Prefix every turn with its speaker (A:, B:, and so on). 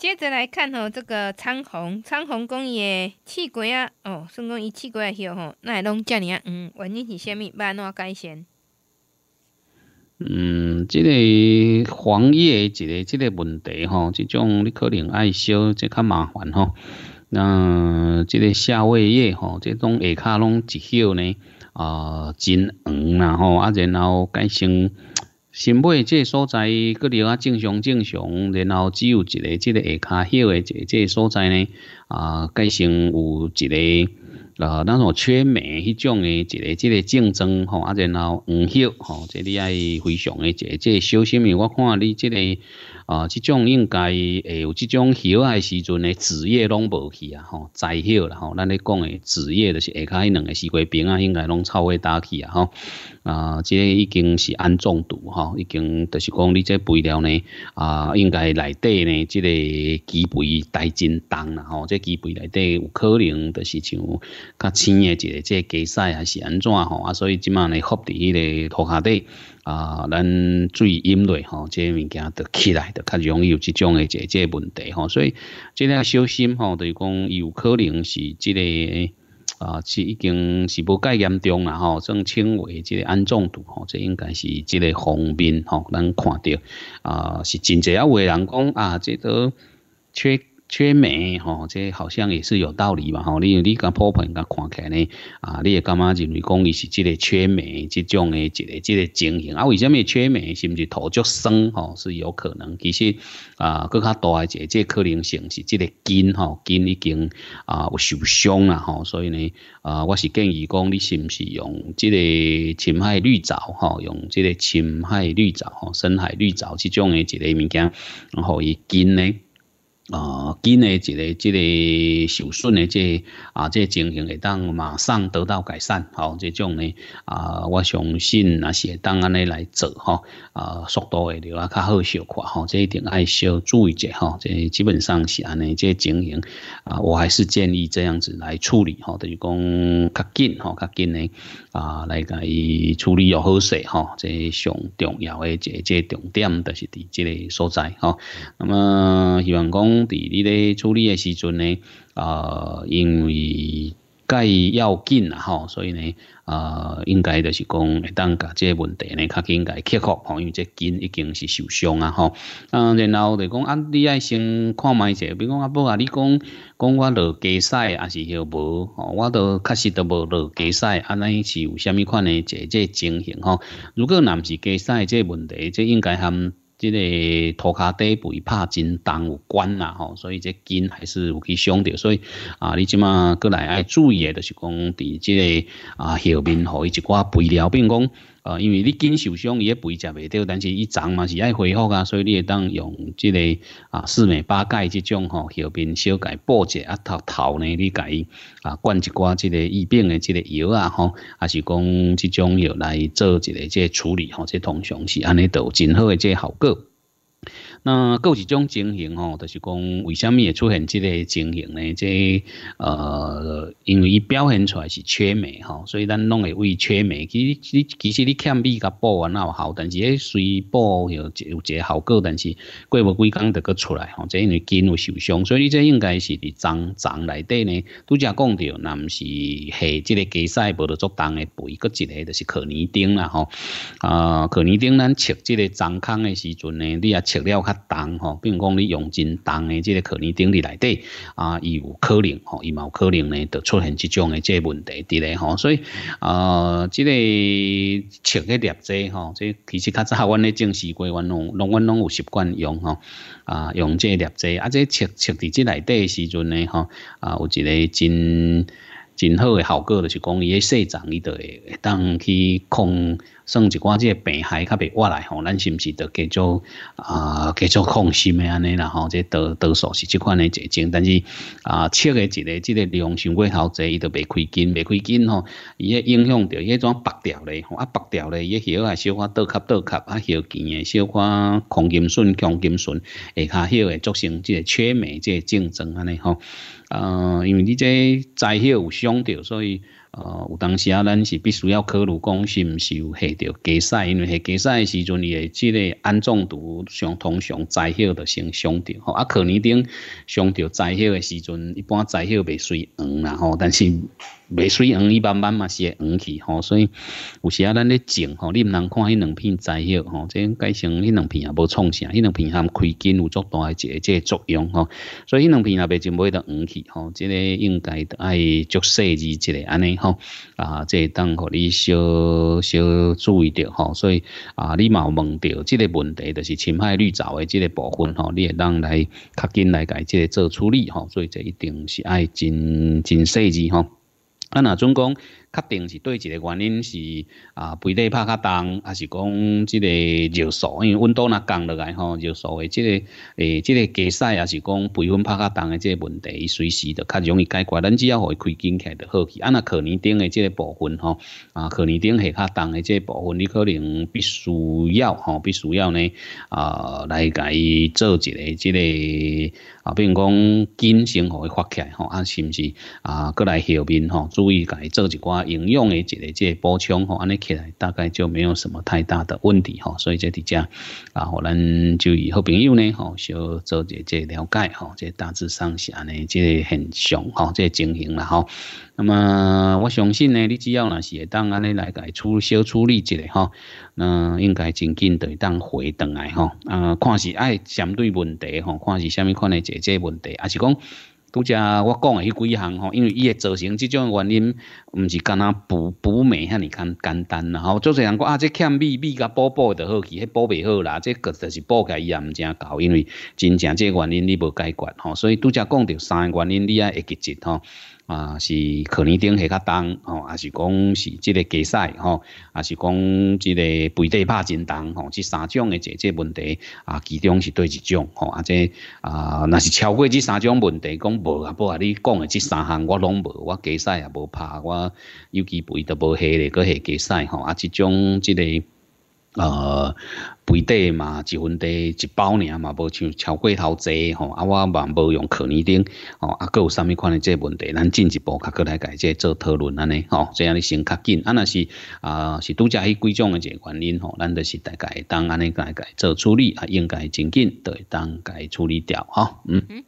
A: 接着来看吼，这个苍红苍红公也气管啊，哦，顺公一气管也休吼，那也拢这样，嗯，原因是虾米，安怎改善？嗯，这个黄叶一个这个问题吼，这种你可能爱修，这较麻烦吼。那这个夏威叶吼，这种下卡拢一休呢，啊，真黄啦吼，啊，然后改成。新买即个所在，搁另外正常正常，然后只有一个即个下卡号的即个所在呢，啊，佮成有一嘞？啊，那种缺镁迄种诶，一个即个竞争吼，啊，然后黄叶吼，这你爱非常一个，这小心诶。我看你即个啊，即种应该会有即种叶诶时阵诶，子叶拢无去啊，吼，摘叶啦吼。咱咧讲诶，子叶就是下骹迄两个西瓜饼啊，应该拢臭微大去啊，吼。啊，这个已经是安中毒哈，已经就是讲你这肥料呢，啊，应该内底呢，这个基肥太真重啦吼，这基肥内底有可能就是像。较深诶，一个即个积水还是安怎吼啊？所以即满咧喝伫迄个涂骹底啊，咱水淹落吼，即个物件着起来，着较容易有即种诶一个即个问题吼。所以即个小心吼，对讲有可能是即个啊，是已经是无介严重啦吼，算轻微即个安重度吼，即应该是即个方面吼，咱看着啊，是真侪啊有诶人讲啊，即都缺。缺镁，吼，这好像也是有道理吧，吼，你你甲普遍甲看起来呢，啊，你也感觉认为讲伊是即个缺镁，即种诶一个这个情形，啊，为什么缺镁，是毋是土足生吼，是有可能，其实啊，搁较大诶一个即可能性是即个筋，吼，筋已经啊有受伤啦吼，所以呢，啊，我是建议讲，你是毋是用即个深海绿藻，吼，用即个深海绿藻，吼，深海绿藻即种诶一个物件，然后伊筋呢？啊，紧诶，一个即个受损诶，即啊，即情形会当马上得到改善，吼，即种呢啊，我相信那会当安尼来做，吼，啊，速度会流啊较好小快，吼，即一定爱小注意者，吼，即基本上是安尼即情形啊，我还是建议这样子来处理，吼，等于讲较紧，吼，较紧呢啊，来甲伊处理又好势吼，即上重要诶，即即重点，就是伫即个所在，吼，那么希望讲。你咧处理诶时阵呢，啊，因为介要紧啊吼，所以呢，啊，应该就是讲，会当甲个问题呢，较甲伊克服，因为这筋已经是受伤啊吼。啊，然后就讲啊，你爱先看卖者，比如讲啊，伯啊，你讲讲我落加屎抑是许无，吼，我都确实都无落加屎，安尼是有虾米款诶，即即情形吼。如果若是士加即个问题，这应该含。即个涂骹底肥拍真重有关啦吼，所以即筋还是有去伤着，所以啊，你即马过来爱注意诶，就是讲，伫即个啊后面互伊一寡肥料，并讲。啊，因为你经受伤，伊也肥食袂着，但是伊长嘛是爱恢复啊，所以你会当用即个啊四面八解即种吼，后边小解补者啊头头呢，你甲伊啊灌一寡即个疫病的即个药啊吼，还是讲即种药来做一个这处理吼，这通常是安尼做，真好诶，这效果。那有一种情形吼，就是讲为什么会出现这个情形呢？这呃，因为伊表现出来是缺镁吼，所以咱拢会为缺镁。其、实其实你欠镁甲补完那有效，但是诶，虽补有有一个效果，但是过无几工得阁出来吼。这因为筋有受伤，所以这应该是伫脏脏内底呢。拄则讲着，那毋是下即个钙屎无得足重诶肥，阁一个就是可尼丁啦吼。啊，可尼丁咱切即个脏孔诶时阵呢，你啊切了。较重吼，比如讲你用真重诶，即个，可能顶伫内底啊，伊有可能吼，伊嘛有可能呢，就出现即种诶即个问题，伫咧吼。所以呃，这个穿嘅镊子吼，即其实较早阮咧正西瓜，阮拢拢阮拢有习惯用吼，啊用即个镊子，啊即穿穿伫即内底时阵呢，吼，啊有一个真。真好诶，效果就是讲伊诶细长伊著会当去控，算一寡即个病害较袂活来吼，咱是毋是著继续啊，继续控心诶安尼啦吼，即多多数是即款诶结种，但是啊，七诶一个即个量伤过头侪，伊著袂开筋，袂开筋吼，伊诶影响着伊迄种拔掉咧吼，啊拔掉咧伊诶叶啊小可倒吸倒吸，啊叶见诶小可抗金素抗金素，会较叶会造成即个缺镁即个竞争安尼吼。啊，因为你这灾祸有伤到，所以。啊，有当时啊，咱是必须要考虑讲是毋是有下着结赛，因为下结赛时阵伊诶即个安中毒上通常栽后着先伤着吼。啊，可能顶伤着栽后诶时阵，一般栽后袂水黄啦吼，但是袂水黄一般般嘛是会黄去吼。所以有时啊，咱咧种吼，你毋通看迄两片栽后吼，即改成迄两片也无创啥，迄两片含开根有足大诶一个即个作用吼。所以迄两片也袂真袂着黄去吼，即个应该着爱足设置一个安尼。吼，啊，即当互你小小注意着吼，所以啊，你有问到这个问题，就是侵海绿藻的这个部分吼，你会当来较紧来改这个做处理吼，所以这一定是爱真真细致吼。啊，那总讲。确定是对一个原因是啊，肥地拍较重，还是讲这个尿素，因为温度若降落来吼，尿素的这个诶，这个加晒也是讲肥分拍较重的这个问题，随时就较容易解决。咱只要互伊开根起来就好去。啊，那可年顶的这个部分吼，啊，可年顶系较重的这个部分，你可能必须要吼，必须要呢啊，来甲伊做一个这个啊，比如讲，进先互伊发起来吼，啊，毋是啊，过来后面吼，注意甲伊做一寡。应用诶，这个这包充吼，安尼起来大概就没有什么太大的问题吼，所以这底下啊，我咱就以好朋友呢吼，小做一这了解吼，这大致上是安尼，这很像吼，这情形啦吼。那么我相信呢，你只要那是当安尼来改处小处理一下吼，那应该真紧得当回登来吼。啊，看是爱相对问题吼，看是虾米款诶，这这问题，还是讲。拄则我讲诶，迄几项吼，因为伊会造成即种原因，毋是干那补补美遐尔简简单啦吼。做侪人讲啊，即欠米米甲补补着好去，迄补袂好啦，即个着是补起伊也毋正够，因为真正即原因你无解决吼，所以拄则讲着三个原因，你啊会去治吼。啊，是去年顶下较重吼，还是讲是即个计赛吼，还是讲即个肥地拍真重吼？即三种诶，这即问题啊，其中是对一种吼，啊即啊那是超过即三种问题，讲无啊，不啊你讲诶即三项我拢无，我计赛也无拍，我尤其肥都无下咧，搁下计赛吼啊，即种即个。呃，肥底嘛，一分底一包尔嘛，无像超过头侪吼，啊，我嘛无用可尼丁吼，啊，佫有甚物款的这问题，咱进一步较佮来解这做讨论安尼吼，这样你先较紧，啊，若是啊是拄则迄几种的个原因吼，咱就是大家会当安尼甲伊做处理，啊，应该真紧就会当甲伊处理掉吼。嗯。